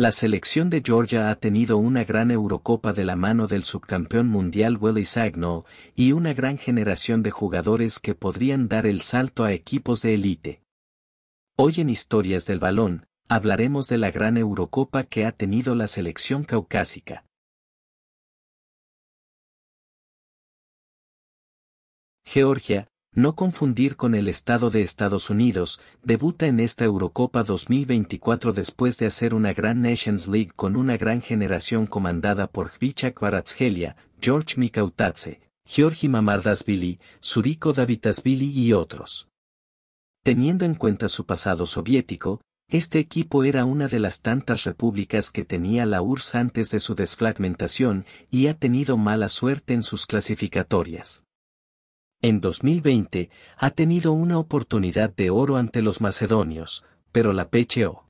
La selección de Georgia ha tenido una gran Eurocopa de la mano del subcampeón mundial Willy Sagnol y una gran generación de jugadores que podrían dar el salto a equipos de élite. Hoy en Historias del Balón, hablaremos de la gran Eurocopa que ha tenido la selección caucásica. Georgia, no confundir con el estado de Estados Unidos, debuta en esta Eurocopa 2024 después de hacer una gran Nations League con una gran generación comandada por Hvichak Kvaratskhelia, George Mikautadze, Georgi Mamardasvili, Suriko Davitasvili y otros. Teniendo en cuenta su pasado soviético, este equipo era una de las tantas repúblicas que tenía la URSS antes de su desfragmentación y ha tenido mala suerte en sus clasificatorias en 2020, ha tenido una oportunidad de oro ante los macedonios, pero la pecheó.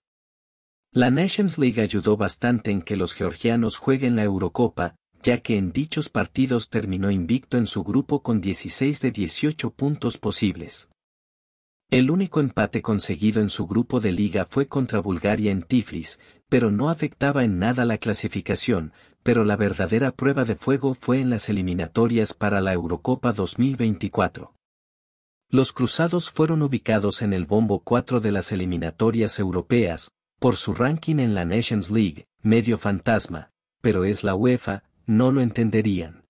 La Nations League ayudó bastante en que los georgianos jueguen la Eurocopa, ya que en dichos partidos terminó invicto en su grupo con 16 de 18 puntos posibles. El único empate conseguido en su grupo de liga fue contra Bulgaria en Tiflis, pero no afectaba en nada la clasificación, pero la verdadera prueba de fuego fue en las eliminatorias para la Eurocopa 2024. Los cruzados fueron ubicados en el bombo 4 de las eliminatorias europeas, por su ranking en la Nations League, medio fantasma, pero es la UEFA, no lo entenderían.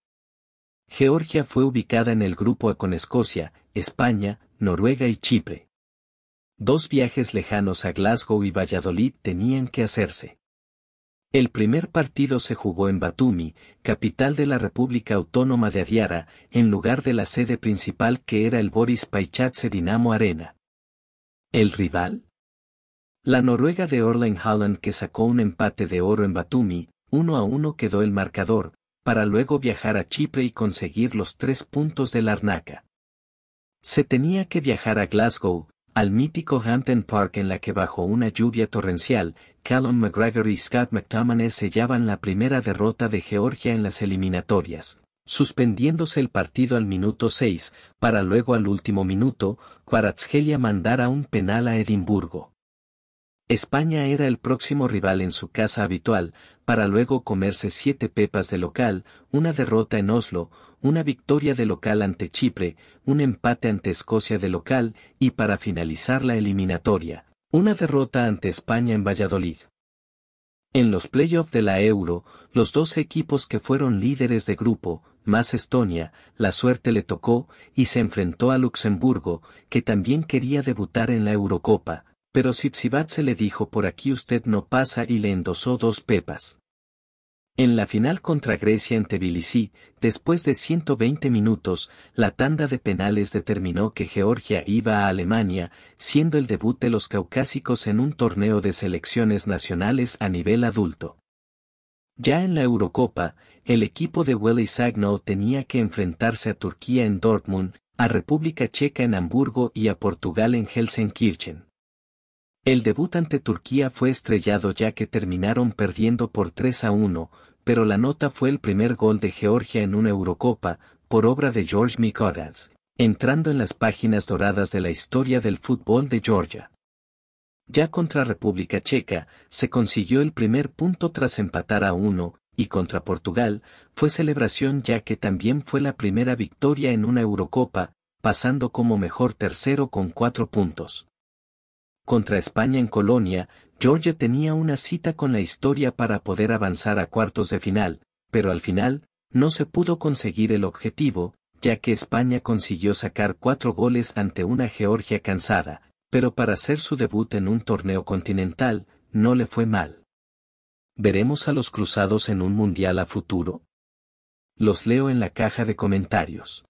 Georgia fue ubicada en el grupo A con Escocia, España, Noruega y Chipre. Dos viajes lejanos a Glasgow y Valladolid tenían que hacerse. El primer partido se jugó en Batumi, capital de la República Autónoma de Adiara, en lugar de la sede principal que era el Boris Paichatse Dinamo Arena. ¿El rival? La Noruega de Orlen Holland que sacó un empate de oro en Batumi, uno a uno quedó el marcador, para luego viajar a Chipre y conseguir los tres puntos de la Arnaca. Se tenía que viajar a Glasgow, al mítico Hampton Park en la que bajo una lluvia torrencial, Callum McGregor y Scott McTominay sellaban la primera derrota de Georgia en las eliminatorias, suspendiéndose el partido al minuto 6, para luego al último minuto, Kvaratskhelia mandara un penal a Edimburgo. España era el próximo rival en su casa habitual, para luego comerse siete pepas de local, una derrota en Oslo, una victoria de local ante Chipre, un empate ante Escocia de local y para finalizar la eliminatoria, una derrota ante España en Valladolid. En los playoffs de la Euro, los dos equipos que fueron líderes de grupo, más Estonia, la suerte le tocó y se enfrentó a Luxemburgo, que también quería debutar en la Eurocopa, pero Sipsibat se le dijo por aquí usted no pasa y le endosó dos pepas. En la final contra Grecia en Tbilisi, después de 120 minutos, la tanda de penales determinó que Georgia iba a Alemania, siendo el debut de los caucásicos en un torneo de selecciones nacionales a nivel adulto. Ya en la Eurocopa, el equipo de Willy Sagno tenía que enfrentarse a Turquía en Dortmund, a República Checa en Hamburgo y a Portugal en Helsinki. El debut ante Turquía fue estrellado ya que terminaron perdiendo por 3 a 1, pero la nota fue el primer gol de Georgia en una Eurocopa, por obra de George Mikoras, entrando en las páginas doradas de la historia del fútbol de Georgia. Ya contra República Checa, se consiguió el primer punto tras empatar a 1, y contra Portugal, fue celebración ya que también fue la primera victoria en una Eurocopa, pasando como mejor tercero con cuatro puntos. Contra España en Colonia, Georgia tenía una cita con la historia para poder avanzar a cuartos de final, pero al final, no se pudo conseguir el objetivo, ya que España consiguió sacar cuatro goles ante una Georgia cansada, pero para hacer su debut en un torneo continental, no le fue mal. ¿Veremos a los cruzados en un mundial a futuro? Los leo en la caja de comentarios.